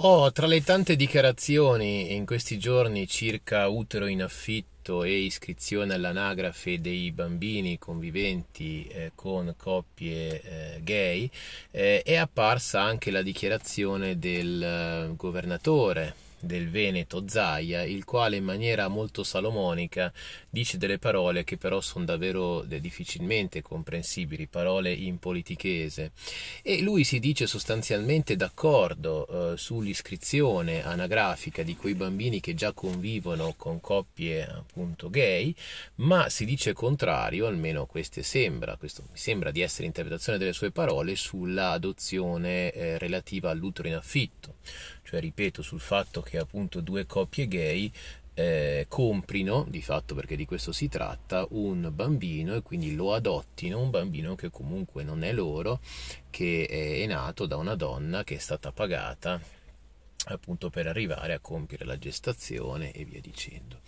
Oh, tra le tante dichiarazioni in questi giorni circa utero in affitto e iscrizione all'anagrafe dei bambini conviventi eh, con coppie eh, gay, eh, è apparsa anche la dichiarazione del eh, governatore del Veneto Zaia, il quale in maniera molto salomonica dice delle parole che però sono davvero eh, difficilmente comprensibili, parole in politichese. E lui si dice sostanzialmente d'accordo eh, sull'iscrizione anagrafica di quei bambini che già convivono con coppie appunto gay, ma si dice contrario, almeno queste sembra, questo mi sembra di essere interpretazione delle sue parole, sull'adozione eh, relativa all'utero in affitto cioè ripeto sul fatto che appunto due coppie gay eh, comprino, di fatto perché di questo si tratta, un bambino e quindi lo adottino, un bambino che comunque non è loro, che è nato da una donna che è stata pagata appunto per arrivare a compiere la gestazione e via dicendo.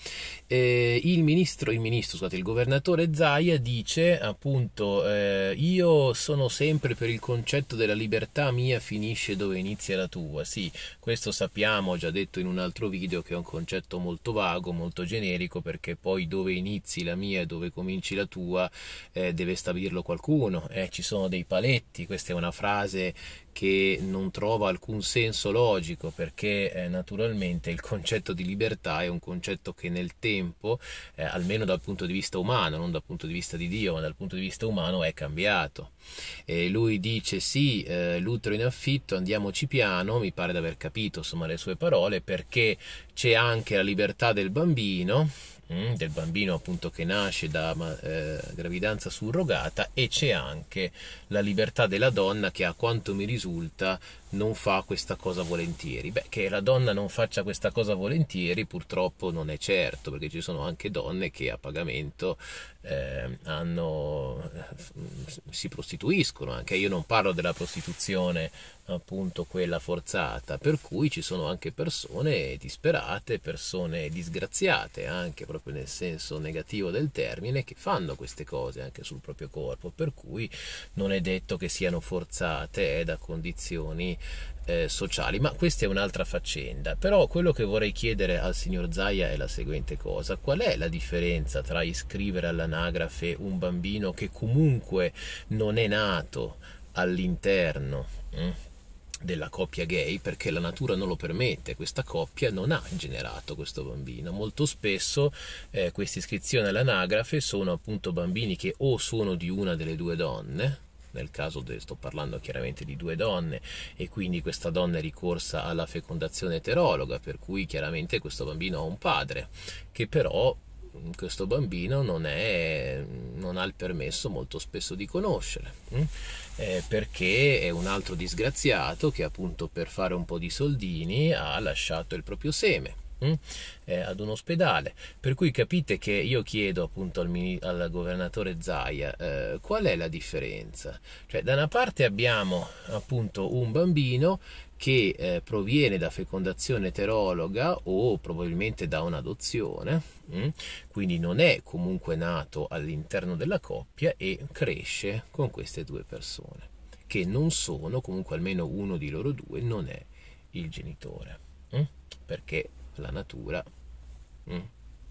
Eh, il ministro, il ministro, scusate, il governatore Zaia dice appunto eh, io sono sempre per il concetto della libertà mia finisce dove inizia la tua. Sì, questo sappiamo, ho già detto in un altro video che è un concetto molto vago, molto generico perché poi dove inizi la mia e dove cominci la tua eh, deve stabilirlo qualcuno, eh, ci sono dei paletti, questa è una frase che non trova alcun senso logico perché eh, naturalmente il concetto di libertà è un concetto che nel tempo, eh, almeno dal punto di vista umano, non dal punto di vista di Dio, ma dal punto di vista umano è cambiato. E lui dice sì, eh, l'utero in affitto, andiamoci piano, mi pare di aver capito insomma le sue parole, perché c'è anche la libertà del bambino Mm, del bambino appunto che nasce da eh, gravidanza surrogata e c'è anche la libertà della donna che a quanto mi risulta non fa questa cosa volentieri. Beh, che la donna non faccia questa cosa volentieri purtroppo non è certo, perché ci sono anche donne che a pagamento eh, hanno, eh, si prostituiscono, anche io non parlo della prostituzione appunto quella forzata, per cui ci sono anche persone disperate, persone disgraziate, anche proprio nel senso negativo del termine, che fanno queste cose anche sul proprio corpo, per cui non è detto che siano forzate eh, da condizioni eh, sociali, ma questa è un'altra faccenda. Però quello che vorrei chiedere al signor Zaia è la seguente cosa: qual è la differenza tra iscrivere all'anagrafe un bambino che comunque non è nato all'interno? Mm, della coppia gay perché la natura non lo permette, questa coppia non ha generato questo bambino. Molto spesso eh, queste iscrizioni all'anagrafe sono appunto bambini che o sono di una delle due donne, nel caso de, sto parlando chiaramente di due donne e quindi questa donna è ricorsa alla fecondazione eterologa, per cui chiaramente questo bambino ha un padre che però mm, questo bambino non è non ha il permesso molto spesso di conoscere, mm? eh, perché è un altro disgraziato che appunto per fare un po' di soldini ha lasciato il proprio seme. Mm? Eh, ad un ospedale. Per cui capite che io chiedo appunto al, mini- al governatore Zaia eh, qual è la differenza. Cioè, da una parte abbiamo appunto un bambino che eh, proviene da fecondazione eterologa o probabilmente da un'adozione, mh? Mm? quindi non è comunque nato all'interno della coppia e cresce con queste due persone, che non sono, comunque almeno uno di loro due, non è il genitore, mh? Mm? perché la natura mh? Mm,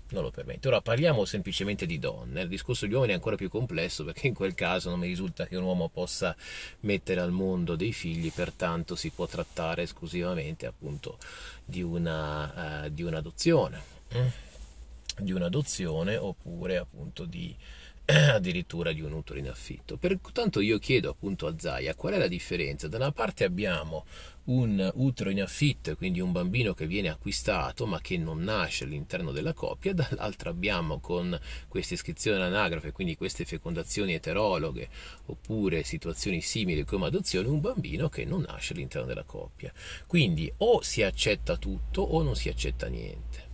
non lo permette. Ora parliamo semplicemente di donne, il discorso degli uomini è ancora più complesso perché in quel caso non mi risulta che un uomo possa mettere al mondo dei figli, pertanto si può trattare esclusivamente appunto di, una, uh, di un'adozione, eh? di un'adozione oppure appunto di addirittura di un utero in affitto. Pertanto io chiedo appunto a Zaia qual è la differenza. Da una parte abbiamo un utero in affitto, quindi un bambino che viene acquistato ma che non nasce all'interno della coppia, dall'altra abbiamo con questa iscrizione all'anagrafe, quindi queste fecondazioni eterologhe oppure situazioni simili come adozione, un bambino che non nasce all'interno della coppia. Quindi o si accetta tutto o non si accetta niente.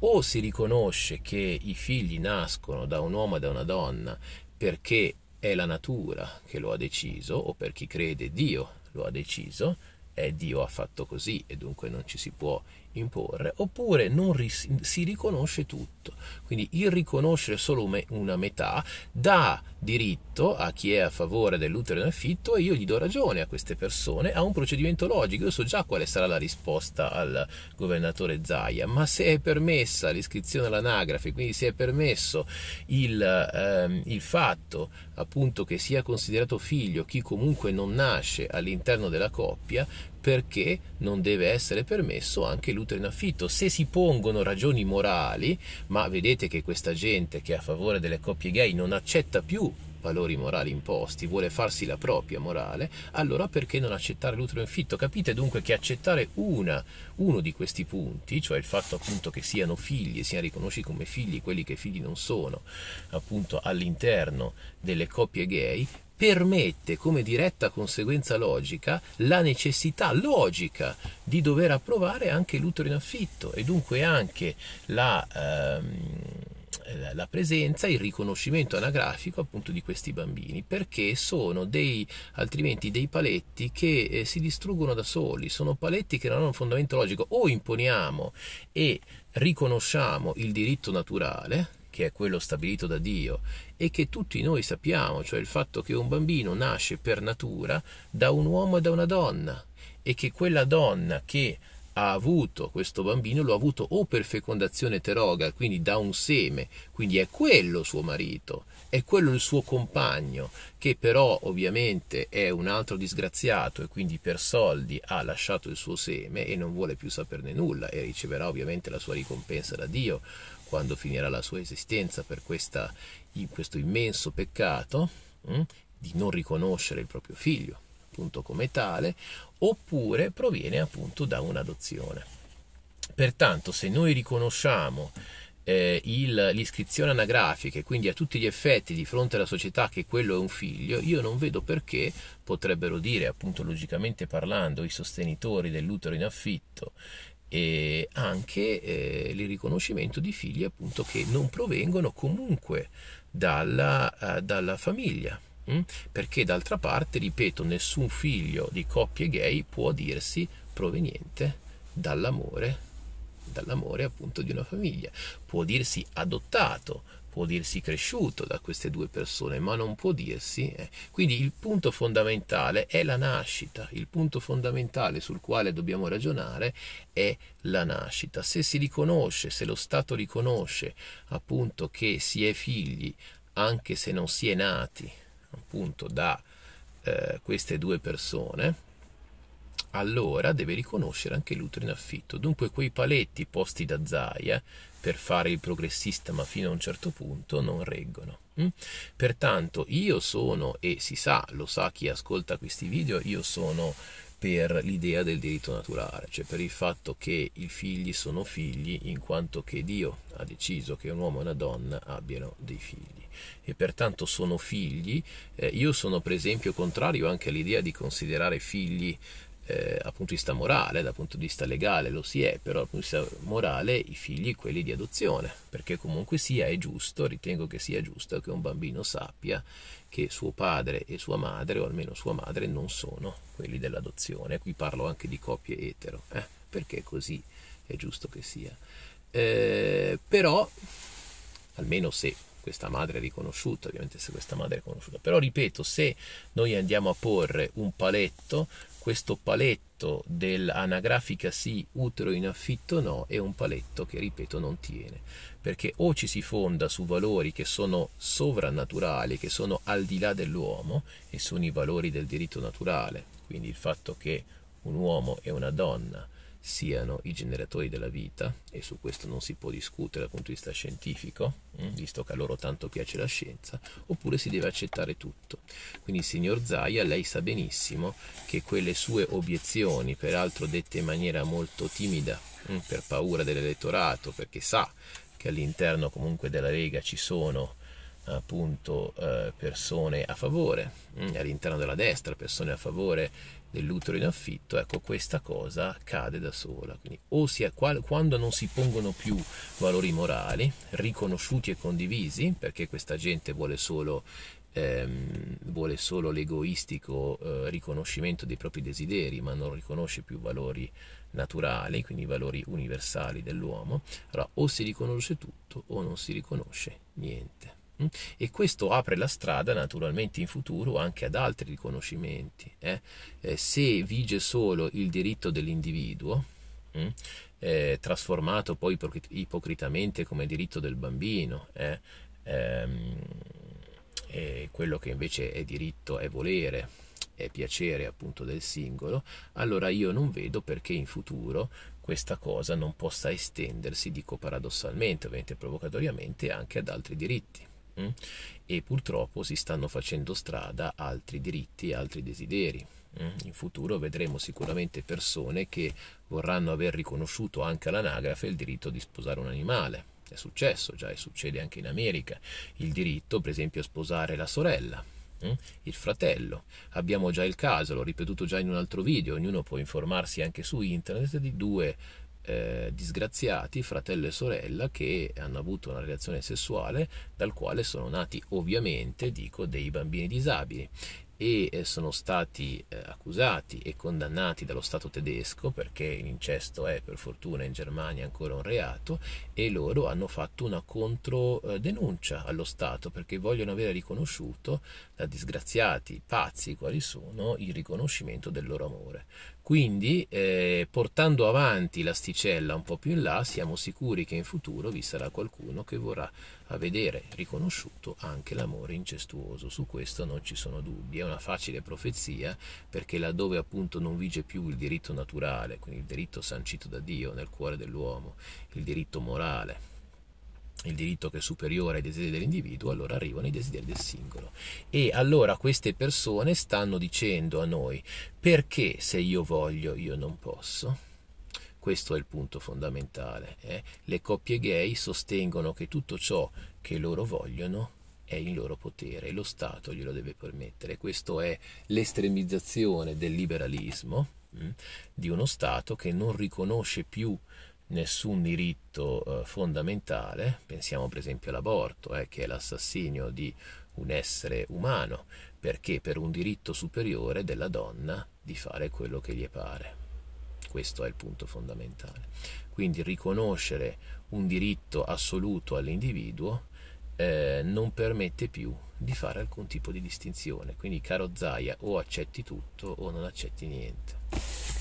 O si riconosce che i figli nascono da un uomo e da una donna perché è la natura che lo ha deciso, o per chi crede Dio lo ha deciso, e Dio ha fatto così e dunque non ci si può imporre, oppure non ris- si riconosce tutto. Quindi il riconoscere solo me- una metà dà diritto a chi è a favore dell'utero in affitto e io gli do ragione a queste persone a un procedimento logico. Io so già quale sarà la risposta al governatore Zaia, ma se è permessa l'iscrizione all'anagrafe, quindi se è permesso il, ehm, il fatto appunto che sia considerato figlio chi comunque non nasce all'interno della coppia, perché non deve essere permesso anche l'utero in affitto. Se si pongono ragioni morali, ma vedete che questa gente che è a favore delle coppie gay non accetta più valori morali imposti, vuole farsi la propria morale, allora perché non accettare l'utero in fitto? Capite dunque che accettare una, uno di questi punti, cioè il fatto appunto che siano figli, e siano riconosciuti come figli quelli che figli non sono, appunto all'interno delle coppie gay, permette come diretta conseguenza logica la necessità logica di dover approvare anche l'utero in affitto e dunque anche la, ehm, la presenza, il riconoscimento anagrafico appunto di questi bambini perché sono dei altrimenti dei paletti che eh, si distruggono da soli, sono paletti che non hanno un fondamento logico o imponiamo e riconosciamo il diritto naturale che è quello stabilito da Dio e che tutti noi sappiamo, cioè il fatto che un bambino nasce per natura da un uomo e da una donna e che quella donna che ha avuto questo bambino lo ha avuto o per fecondazione teroga, quindi da un seme, quindi è quello suo marito, è quello il suo compagno, che però ovviamente è un altro disgraziato e quindi per soldi ha lasciato il suo seme e non vuole più saperne nulla e riceverà ovviamente la sua ricompensa da Dio quando finirà la sua esistenza per questa, questo immenso peccato mh, mm, di non riconoscere il proprio figlio appunto come tale, oppure proviene appunto da un'adozione. Pertanto se noi riconosciamo eh, il, l'iscrizione anagrafica e quindi a tutti gli effetti di fronte alla società che quello è un figlio, io non vedo perché potrebbero dire, appunto logicamente parlando, i sostenitori dell'utero in affitto e anche eh, il riconoscimento di figli appunto che non provengono comunque dalla, eh, dalla famiglia mh? Mm? perché d'altra parte ripeto nessun figlio di coppie gay può dirsi proveniente dall'amore dall'amore appunto di una famiglia può dirsi adottato può dirsi cresciuto da queste due persone, ma non può dirsi. Eh. Quindi il punto fondamentale è la nascita, il punto fondamentale sul quale dobbiamo ragionare è la nascita. Se si riconosce, se lo Stato riconosce appunto che si è figli, anche se non si è nati appunto da eh, queste due persone, allora deve riconoscere anche l'utero in affitto. Dunque quei paletti posti da Zaia per fare il progressista ma fino a un certo punto non reggono. Mm? Pertanto io sono, e si sa, lo sa chi ascolta questi video, io sono per l'idea del diritto naturale, cioè per il fatto che i figli sono figli in quanto che Dio ha deciso che un uomo e una donna abbiano dei figli e pertanto sono figli. Eh, io sono per esempio contrario anche all'idea di considerare figli eh, dal punto di vista morale, dal punto di vista legale lo si è, però dal punto di vista morale i figli quelli di adozione, perché comunque sia è giusto, ritengo che sia giusto che un bambino sappia che suo padre e sua madre, o almeno sua madre, non sono quelli dell'adozione. Qui parlo anche di coppie etero, eh, perché così è giusto che sia. Eh, però, almeno se questa madre è riconosciuta, ovviamente se questa madre è riconosciuta, però ripeto, se noi andiamo a porre un paletto, questo paletto dell'anagrafica sì, utero in affitto no, è un paletto che, ripeto, non tiene, perché o ci si fonda su valori che sono sovrannaturali, che sono al di là dell'uomo, e sono i valori del diritto naturale, quindi il fatto che un uomo e una donna siano i generatori della vita e su questo non si può discutere dal punto di vista scientifico, mm, visto che a loro tanto piace la scienza, oppure si deve accettare tutto. Quindi signor Zaia, lei sa benissimo che quelle sue obiezioni, peraltro dette in maniera molto timida, mm, per paura dell'elettorato, perché sa che all'interno comunque della Lega ci sono appunto eh, persone a favore, mm, all'interno della destra persone a favore dell'utero in affitto, ecco questa cosa cade da sola. Quindi o qual- quando non si pongono più valori morali riconosciuti e condivisi, perché questa gente vuole solo Ehm, vuole solo l'egoistico eh, riconoscimento dei propri desideri, ma non riconosce più valori naturali, quindi valori universali dell'uomo, allora o si riconosce tutto o non si riconosce niente. Mm? E questo apre la strada naturalmente in futuro anche ad altri riconoscimenti. Eh? Eh, se vige solo il diritto dell'individuo, mm, eh, trasformato poi ipocritamente come diritto del bambino, eh, ehm, quello che invece è diritto è volere, è piacere appunto del singolo, allora io non vedo perché in futuro questa cosa non possa estendersi, dico paradossalmente, ovviamente provocatoriamente, anche ad altri diritti. Mm? e purtroppo si stanno facendo strada altri diritti altri desideri. Mm? In futuro vedremo sicuramente persone che vorranno aver riconosciuto anche all'anagrafe il diritto di sposare un animale. È successo già e succede anche in America. Il diritto, per esempio, a sposare la sorella, mm? il fratello. Abbiamo già il caso, l'ho ripetuto già in un altro video, ognuno può informarsi anche su internet di due eh, disgraziati, fratello e sorella, che hanno avuto una relazione sessuale dal quale sono nati ovviamente, dico, dei bambini disabili e eh, sono stati eh, accusati e condannati dallo Stato tedesco perché l'incesto è per fortuna in Germania ancora un reato e loro hanno fatto una controdenuncia eh, allo Stato perché vogliono avere riconosciuto da disgraziati, pazzi quali sono, il riconoscimento del loro amore. Quindi eh, portando avanti l'asticella un po' più in là siamo sicuri che in futuro vi sarà qualcuno che vorrà vedere riconosciuto anche l'amore incestuoso. Su questo non ci sono dubbi, è una facile profezia perché laddove appunto non vige più il diritto naturale, quindi il diritto sancito da Dio nel cuore dell'uomo, il diritto morale il diritto che è superiore ai desideri dell'individuo, allora arrivano i desideri del singolo. E allora queste persone stanno dicendo a noi perché se io voglio io non posso. Questo è il punto fondamentale. Eh? Le coppie gay sostengono che tutto ciò che loro vogliono è in loro potere, lo Stato glielo deve permettere. Questa è l'estremizzazione del liberalismo mh, mm, di uno Stato che non riconosce più nessun diritto eh, fondamentale, pensiamo per esempio all'aborto, eh, che è l'assassinio di un essere umano, perché per un diritto superiore della donna di fare quello che gli pare. Questo è il punto fondamentale. Quindi riconoscere un diritto assoluto all'individuo eh, non permette più di fare alcun tipo di distinzione. Quindi caro Zaia, o accetti tutto o non accetti niente.